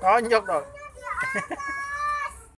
có nhốt rồi